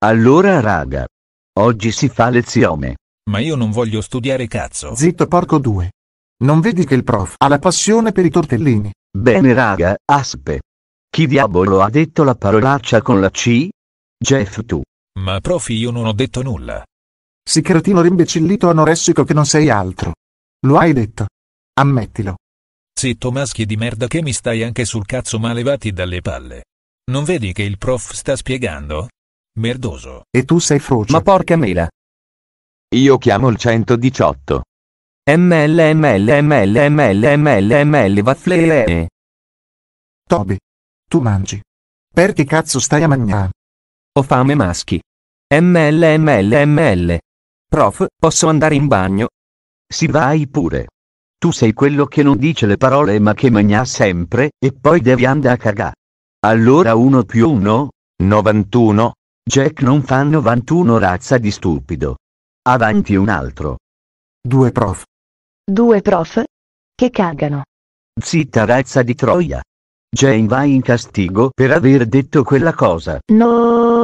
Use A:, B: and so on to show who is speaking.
A: Allora raga. Oggi si fa lezione.
B: Ma io non voglio studiare cazzo.
A: Zitto porco due. Non vedi che il prof ha la passione per i tortellini? Bene raga, aspe. Chi diavolo ha detto la parolaccia con la C? Jeff tu.
B: Ma prof io non ho detto nulla.
A: Sicretino rimbecillito anoressico che non sei
C: altro. Lo hai detto. Ammettilo.
B: Zitto maschi di merda che mi stai anche sul cazzo ma levati dalle palle. Non vedi che il prof sta spiegando? Merdoso.
D: E tu sei frocio. Ma porca mela. Io chiamo il 118. ML ML ML ML ML ML vaffle
E: Toby. Tu mangi. Perché cazzo stai a mangiare? Ho fame maschi.
A: ML ML ML. Prof, posso andare in bagno? Si vai pure. Tu sei quello che non dice le parole ma che magna sempre, e poi devi andare a cagà. Allora 1 più 1? 91. Jack non fa 91 razza di stupido. Avanti un altro. Due prof.
F: Due prof? Che cagano.
A: Zitta razza di troia. Jane vai in castigo per aver detto quella cosa.
F: No.